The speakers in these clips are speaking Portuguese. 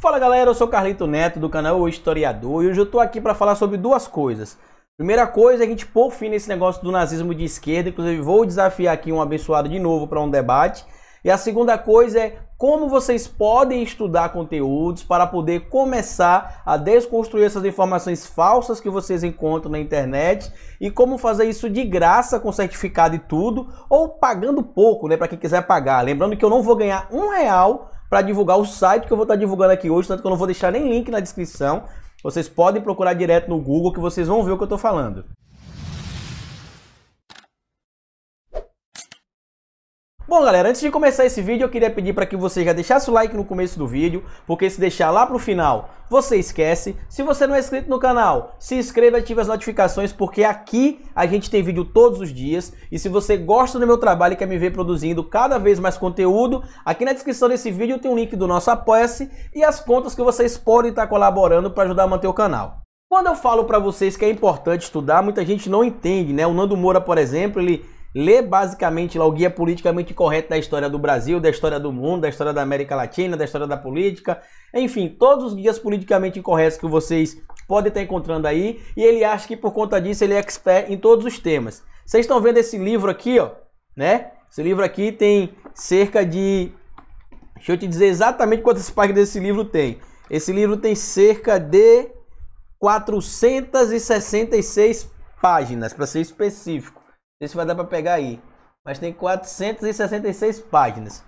Fala galera, eu sou Carlito Neto do canal O Historiador e hoje eu tô aqui para falar sobre duas coisas. Primeira coisa é a gente pôr fim nesse negócio do nazismo de esquerda, inclusive vou desafiar aqui um abençoado de novo para um debate. E a segunda coisa é como vocês podem estudar conteúdos para poder começar a desconstruir essas informações falsas que vocês encontram na internet e como fazer isso de graça com certificado e tudo, ou pagando pouco, né, para quem quiser pagar. Lembrando que eu não vou ganhar um real para divulgar o site que eu vou estar tá divulgando aqui hoje, tanto que eu não vou deixar nem link na descrição. Vocês podem procurar direto no Google que vocês vão ver o que eu estou falando. Bom, galera, antes de começar esse vídeo, eu queria pedir para que você já deixasse o like no começo do vídeo, porque se deixar lá para o final, você esquece. Se você não é inscrito no canal, se inscreva e ative as notificações, porque aqui a gente tem vídeo todos os dias. E se você gosta do meu trabalho e quer me ver produzindo cada vez mais conteúdo, aqui na descrição desse vídeo tem um link do nosso Apoia-se e as contas que vocês podem estar colaborando para ajudar a manter o canal. Quando eu falo para vocês que é importante estudar, muita gente não entende, né? O Nando Moura, por exemplo, ele Lê basicamente lá o guia politicamente correto da história do Brasil, da história do mundo, da história da América Latina, da história da política, enfim, todos os guias politicamente incorretos que vocês podem estar encontrando aí, e ele acha que por conta disso ele é expert em todos os temas. Vocês estão vendo esse livro aqui, ó, né? Esse livro aqui tem cerca de Deixa eu te dizer exatamente quantas páginas desse livro tem. Esse livro tem cerca de 466 páginas, para ser específico. Não sei se vai dar para pegar aí. Mas tem 466 páginas.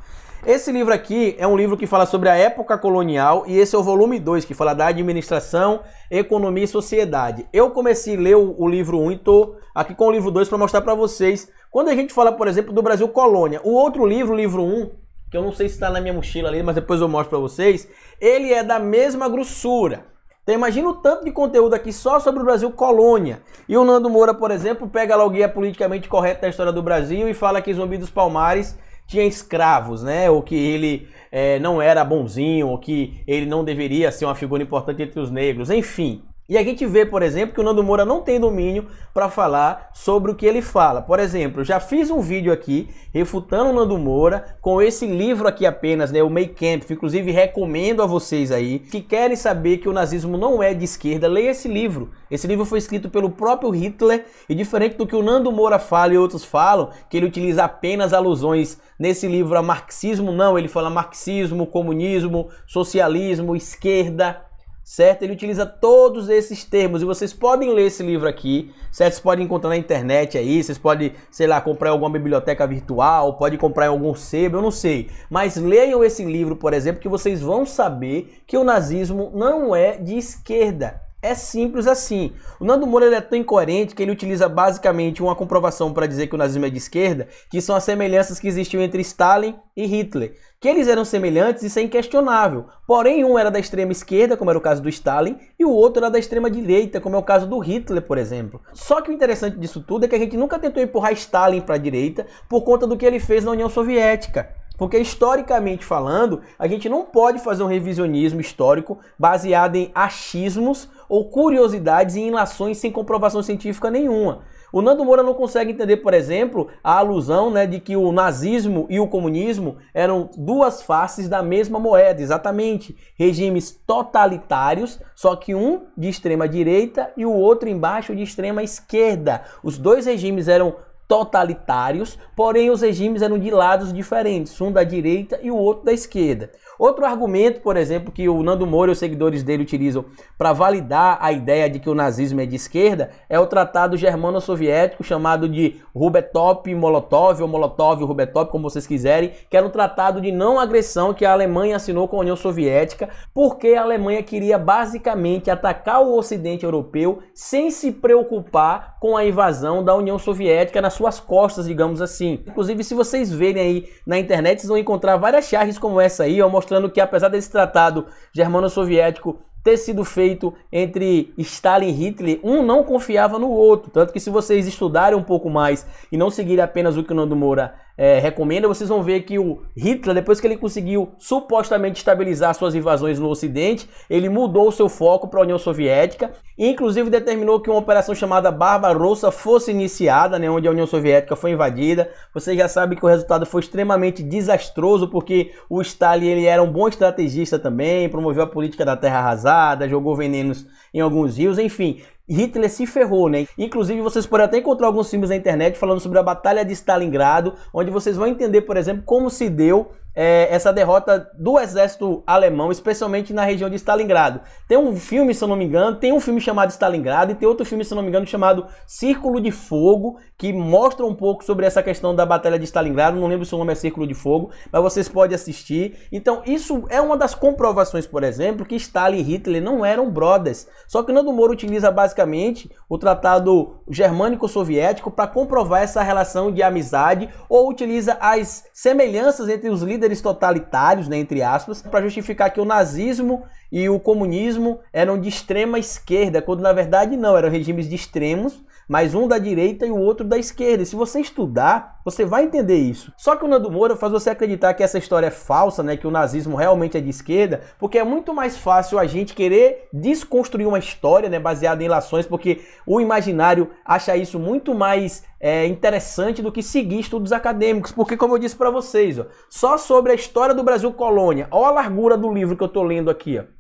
Esse livro aqui é um livro que fala sobre a época colonial e esse é o volume 2, que fala da administração, economia e sociedade. Eu comecei a ler o, o livro 1 um e estou aqui com o livro 2 para mostrar para vocês. Quando a gente fala, por exemplo, do Brasil colônia, o outro livro, o livro 1, um, que eu não sei se está na minha mochila ali, mas depois eu mostro para vocês, ele é da mesma grossura. Então imagina o tanto de conteúdo aqui só sobre o Brasil colônia. E o Nando Moura, por exemplo, pega lá o guia politicamente correto da história do Brasil e fala que Zumbi dos Palmares tinha escravos, né? Ou que ele é, não era bonzinho, ou que ele não deveria ser uma figura importante entre os negros, enfim. E a gente vê, por exemplo, que o Nando Moura não tem domínio para falar sobre o que ele fala. Por exemplo, já fiz um vídeo aqui refutando o Nando Moura com esse livro aqui apenas, né, o May Camp. Inclusive, recomendo a vocês aí que querem saber que o nazismo não é de esquerda, leia esse livro. Esse livro foi escrito pelo próprio Hitler e diferente do que o Nando Moura fala e outros falam, que ele utiliza apenas alusões nesse livro a marxismo, não, ele fala marxismo, comunismo, socialismo, esquerda, certo? Ele utiliza todos esses termos e vocês podem ler esse livro aqui, certo? Vocês podem encontrar na internet aí, vocês podem, sei lá, comprar em alguma biblioteca virtual, pode comprar em algum sebo, eu não sei. Mas leiam esse livro, por exemplo, que vocês vão saber que o nazismo não é de esquerda. É simples assim. O Nando Moura é tão incoerente que ele utiliza basicamente uma comprovação para dizer que o nazismo é de esquerda, que são as semelhanças que existiam entre Stalin e Hitler. Que eles eram semelhantes, isso é inquestionável. Porém, um era da extrema esquerda, como era o caso do Stalin, e o outro era da extrema direita, como é o caso do Hitler, por exemplo. Só que o interessante disso tudo é que a gente nunca tentou empurrar Stalin para a direita por conta do que ele fez na União Soviética. Porque historicamente falando, a gente não pode fazer um revisionismo histórico baseado em achismos ou curiosidades e lações sem comprovação científica nenhuma. O Nando Moura não consegue entender, por exemplo, a alusão né, de que o nazismo e o comunismo eram duas faces da mesma moeda, exatamente. Regimes totalitários, só que um de extrema direita e o outro embaixo de extrema esquerda. Os dois regimes eram totalitários, porém os regimes eram de lados diferentes, um da direita e o outro da esquerda. Outro argumento, por exemplo, que o Nando Moura e os seguidores dele utilizam para validar a ideia de que o nazismo é de esquerda é o tratado germano-soviético chamado de Rubetop-Molotov ou Molotov-Rubetop, como vocês quiserem, que era um tratado de não agressão que a Alemanha assinou com a União Soviética, porque a Alemanha queria basicamente atacar o Ocidente europeu sem se preocupar com a invasão da União Soviética nas suas costas, digamos assim. Inclusive, se vocês verem aí na internet, vocês vão encontrar várias charges como essa aí, eu mostro mostrando que apesar desse tratado germano-soviético ter sido feito entre Stalin e Hitler, um não confiava no outro. Tanto que se vocês estudarem um pouco mais e não seguirem apenas o que o Nando Moura é, recomenda, vocês vão ver que o Hitler, depois que ele conseguiu supostamente estabilizar suas invasões no Ocidente, ele mudou o seu foco para a União Soviética e, inclusive, determinou que uma operação chamada Barbarossa fosse iniciada, né, onde a União Soviética foi invadida. Você já sabe que o resultado foi extremamente desastroso, porque o Stalin ele era um bom estrategista também, promoveu a política da terra arrasada, jogou venenos em alguns rios, enfim, Hitler se ferrou, né? Inclusive, vocês podem até encontrar alguns filmes na internet falando sobre a Batalha de Stalingrado, onde vocês vão entender, por exemplo, como se deu é, essa derrota do exército alemão, especialmente na região de Stalingrado. Tem um filme, se eu não me engano, tem um filme chamado Stalingrado e tem outro filme, se eu não me engano, chamado Círculo de Fogo, que mostra um pouco sobre essa questão da Batalha de Stalingrado. Não lembro se o nome é Círculo de Fogo, mas vocês podem assistir. Então, isso é uma das comprovações, por exemplo, que Stalin e Hitler não eram brothers. Só que Nando Moro utiliza basicamente o Tratado Germânico-Soviético para comprovar essa relação de amizade ou utiliza as semelhanças entre os líderes totalitários, né, entre aspas, para justificar que o nazismo e o comunismo eram de extrema esquerda, quando na verdade não, eram regimes de extremos mas um da direita e o outro da esquerda. E se você estudar, você vai entender isso. Só que o Nando Moura faz você acreditar que essa história é falsa, né, que o nazismo realmente é de esquerda, porque é muito mais fácil a gente querer desconstruir uma história, né, baseada em lações, porque o imaginário acha isso muito mais é, interessante do que seguir estudos acadêmicos, porque como eu disse para vocês, ó, só sobre a história do Brasil colônia, olha a largura do livro que eu tô lendo aqui, ó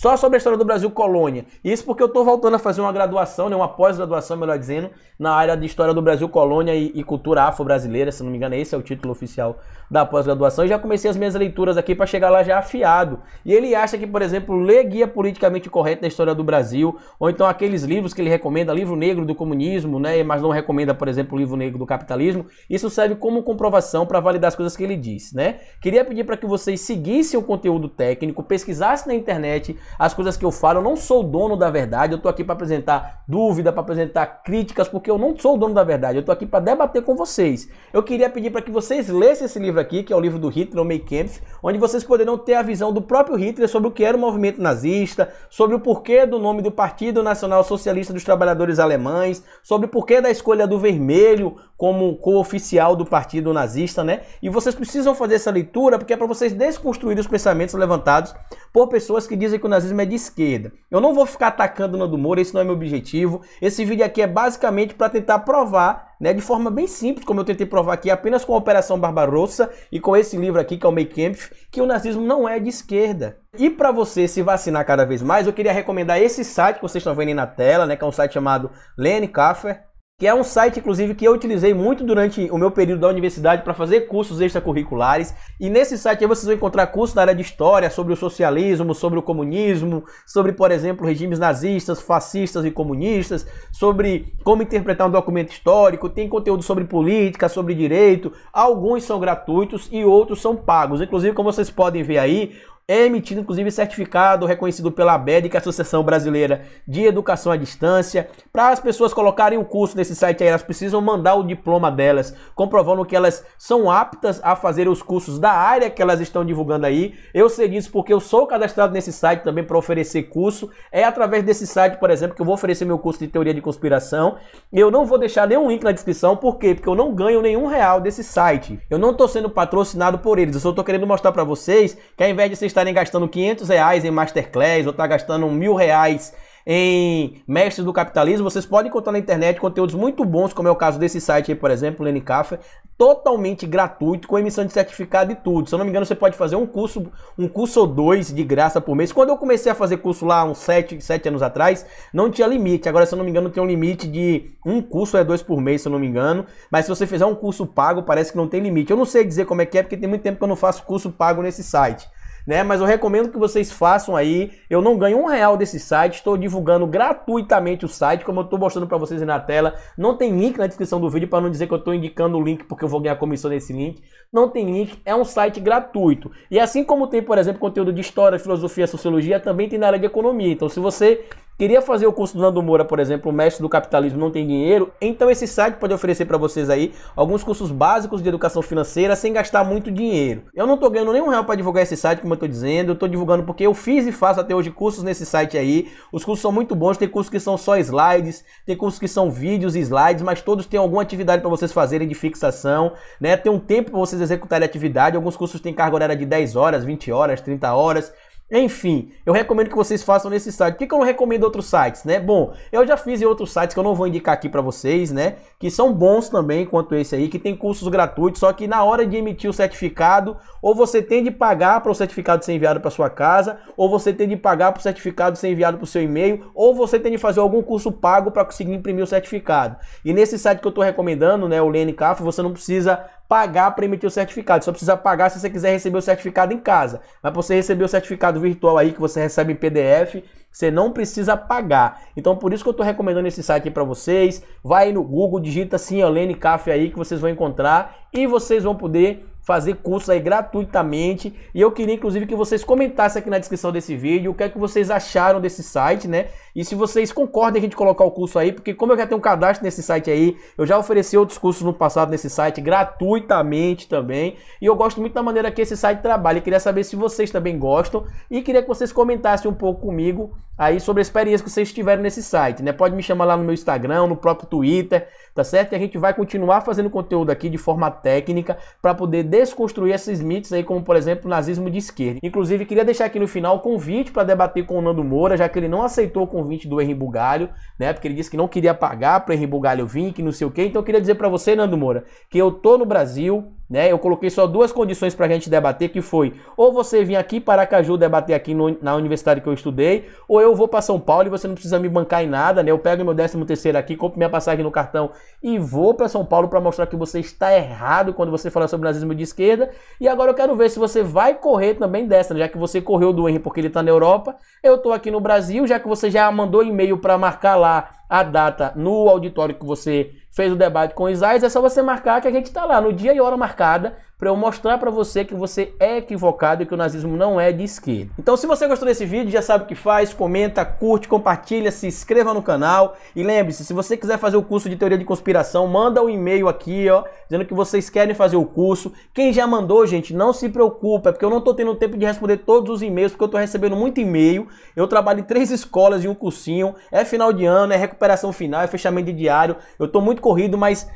só sobre a história do Brasil colônia. Isso porque eu estou voltando a fazer uma graduação, né, uma pós-graduação, melhor dizendo, na área de história do Brasil colônia e, e cultura afro-brasileira, se não me engano, esse é o título oficial da pós-graduação. E já comecei as minhas leituras aqui para chegar lá já afiado. E ele acha que, por exemplo, ler Guia Politicamente Correto da História do Brasil, ou então aqueles livros que ele recomenda, Livro Negro do Comunismo, né, mas não recomenda, por exemplo, Livro Negro do Capitalismo, isso serve como comprovação para validar as coisas que ele diz, né? Queria pedir para que vocês seguissem o conteúdo técnico, pesquisassem na internet as coisas que eu falo, eu não sou o dono da verdade. Eu tô aqui para apresentar dúvida, para apresentar críticas, porque eu não sou o dono da verdade. Eu tô aqui para debater com vocês. Eu queria pedir para que vocês lessem esse livro aqui, que é o livro do Hitler, o Mein Kampf, onde vocês poderão ter a visão do próprio Hitler sobre o que era o movimento nazista, sobre o porquê do nome do Partido Nacional Socialista dos Trabalhadores Alemães, sobre o porquê da escolha do vermelho como cor oficial do Partido Nazista, né? E vocês precisam fazer essa leitura porque é para vocês desconstruir os pensamentos levantados por pessoas que dizem que o nazismo é de esquerda. Eu não vou ficar atacando o Nando Moura, esse não é meu objetivo. Esse vídeo aqui é basicamente para tentar provar, né, de forma bem simples, como eu tentei provar aqui, apenas com a Operação Barbarossa e com esse livro aqui, que é o Make Kampf, que o nazismo não é de esquerda. E para você se vacinar cada vez mais, eu queria recomendar esse site que vocês estão vendo aí na tela, né, que é um site chamado Lenny Kaffer, que é um site, inclusive, que eu utilizei muito durante o meu período da universidade para fazer cursos extracurriculares. E nesse site vocês vão encontrar cursos na área de história, sobre o socialismo, sobre o comunismo, sobre, por exemplo, regimes nazistas, fascistas e comunistas, sobre como interpretar um documento histórico, tem conteúdo sobre política, sobre direito. Alguns são gratuitos e outros são pagos. Inclusive, como vocês podem ver aí, é emitido inclusive certificado reconhecido pela ABED, que é a Associação Brasileira de Educação à Distância, para as pessoas colocarem o curso nesse site aí, elas precisam mandar o diploma delas, comprovando que elas são aptas a fazer os cursos da área que elas estão divulgando aí. Eu sei disso porque eu sou cadastrado nesse site também para oferecer curso. É através desse site, por exemplo, que eu vou oferecer meu curso de teoria de conspiração. Eu não vou deixar nenhum link na descrição, por quê? Porque eu não ganho nenhum real desse site. Eu não estou sendo patrocinado por eles, eu só estou querendo mostrar para vocês que ao invés de vocês estarem gastando 500 reais em masterclass ou estar tá gastando mil reais em mestres do capitalismo, vocês podem encontrar na internet conteúdos muito bons, como é o caso desse site aí, por exemplo, Lenny Café, totalmente gratuito, com emissão de certificado e tudo. Se eu não me engano, você pode fazer um curso, um curso ou dois de graça por mês. Quando eu comecei a fazer curso lá uns 7, 7 anos atrás, não tinha limite. Agora, se eu não me engano, tem um limite de um curso é dois por mês, se eu não me engano. Mas se você fizer um curso pago, parece que não tem limite. Eu não sei dizer como é que é, porque tem muito tempo que eu não faço curso pago nesse site né? Mas eu recomendo que vocês façam aí. Eu não ganho um real desse site, estou divulgando gratuitamente o site, como eu estou mostrando para vocês aí na tela. Não tem link na descrição do vídeo para não dizer que eu estou indicando o link porque eu vou ganhar comissão nesse link. Não tem link, é um site gratuito. E assim como tem, por exemplo, conteúdo de história, filosofia, sociologia, também tem na área de economia. Então, se você queria fazer o curso do Nando Moura, por exemplo, o mestre do capitalismo não tem dinheiro, então esse site pode oferecer para vocês aí alguns cursos básicos de educação financeira sem gastar muito dinheiro. Eu não tô ganhando nenhum real para divulgar esse site, como eu tô dizendo, eu tô divulgando porque eu fiz e faço até hoje cursos nesse site aí. Os cursos são muito bons, tem cursos que são só slides, tem cursos que são vídeos e slides, mas todos têm alguma atividade para vocês fazerem de fixação, né? Tem um tempo para vocês executarem a atividade, alguns cursos têm carga horária de 10 horas, 20 horas, 30 horas. Enfim, eu recomendo que vocês façam nesse site. Por que, que eu não recomendo outros sites, né? Bom, eu já fiz em outros sites que eu não vou indicar aqui para vocês, né? Que são bons também, quanto esse aí, que tem cursos gratuitos, só que na hora de emitir o certificado, ou você tem de pagar para o certificado ser enviado para sua casa, ou você tem de pagar para o certificado ser enviado para o seu e-mail, ou você tem de fazer algum curso pago para conseguir imprimir o certificado. E nesse site que eu estou recomendando, né, o LNCAF, você não precisa pagar para emitir o certificado, só precisa pagar se você quiser receber o certificado em casa. Mas para você receber o certificado virtual aí que você recebe em PDF, você não precisa pagar. Então por isso que eu estou recomendando esse site para vocês. Vai no Google, digita Ciolene Café aí que vocês vão encontrar e vocês vão poder fazer cursos aí gratuitamente. E eu queria, inclusive, que vocês comentassem aqui na descrição desse vídeo o que é que vocês acharam desse site, né? E se vocês concordem a gente colocar o curso aí, porque como eu já tenho um cadastro nesse site aí, eu já ofereci outros cursos no passado nesse site gratuitamente também. E eu gosto muito da maneira que esse site trabalha. E queria saber se vocês também gostam. E queria que vocês comentassem um pouco comigo aí sobre a experiência que vocês tiveram nesse site, né? Pode me chamar lá no meu Instagram, no próprio Twitter, tá certo? E a gente vai continuar fazendo conteúdo aqui de forma técnica para poder desconstruir esses mitos aí, como por exemplo o nazismo de esquerda. Inclusive, queria deixar aqui no final o convite para debater com o Nando Moura, já que ele não aceitou o convite do Henri Bugalho, né? Porque ele disse que não queria pagar para o Henri Bugalho vir, que não sei o quê. Então, queria dizer para você, Nando Moura, que eu tô no Brasil, né? Eu coloquei só duas condições para a gente debater, que foi ou você vir aqui para Aracaju debater aqui no, na universidade que eu estudei, ou eu vou para São Paulo e você não precisa me bancar em nada, né? Eu pego meu 13 terceiro aqui, compro minha passagem no cartão e vou para São Paulo para mostrar que você está errado quando você fala sobre nazismo de esquerda. E agora eu quero ver se você vai correr também dessa, né? já que você correu do Henry porque ele está na Europa, eu estou aqui no Brasil, já que você já mandou e-mail para marcar lá a data no auditório que você fez o debate com o Isaías, é só você marcar que a gente está lá no dia e hora marcada para eu mostrar para você que você é equivocado e que o nazismo não é de esquerda. Então, se você gostou desse vídeo, já sabe o que faz, comenta, curte, compartilha, se inscreva no canal e lembre-se, se você quiser fazer o curso de teoria de conspiração, manda um e-mail aqui, ó, dizendo que vocês querem fazer o curso. Quem já mandou, gente, não se preocupa, porque eu não tô tendo tempo de responder todos os e-mails, porque eu tô recebendo muito e-mail. Eu trabalho em três escolas e um cursinho, é final de ano, é recuperação final, é fechamento de diário. Eu tô muito corrido, mas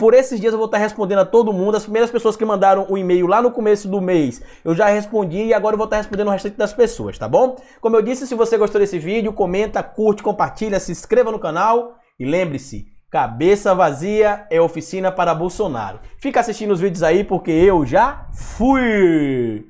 por esses dias eu vou estar respondendo a todo mundo. As primeiras pessoas que mandaram o e-mail lá no começo do mês, eu já respondi e agora eu vou estar respondendo o restante das pessoas, tá bom? Como eu disse, se você gostou desse vídeo, comenta, curte, compartilha, se inscreva no canal e lembre-se, cabeça vazia é oficina para Bolsonaro. Fica assistindo os vídeos aí porque eu já fui.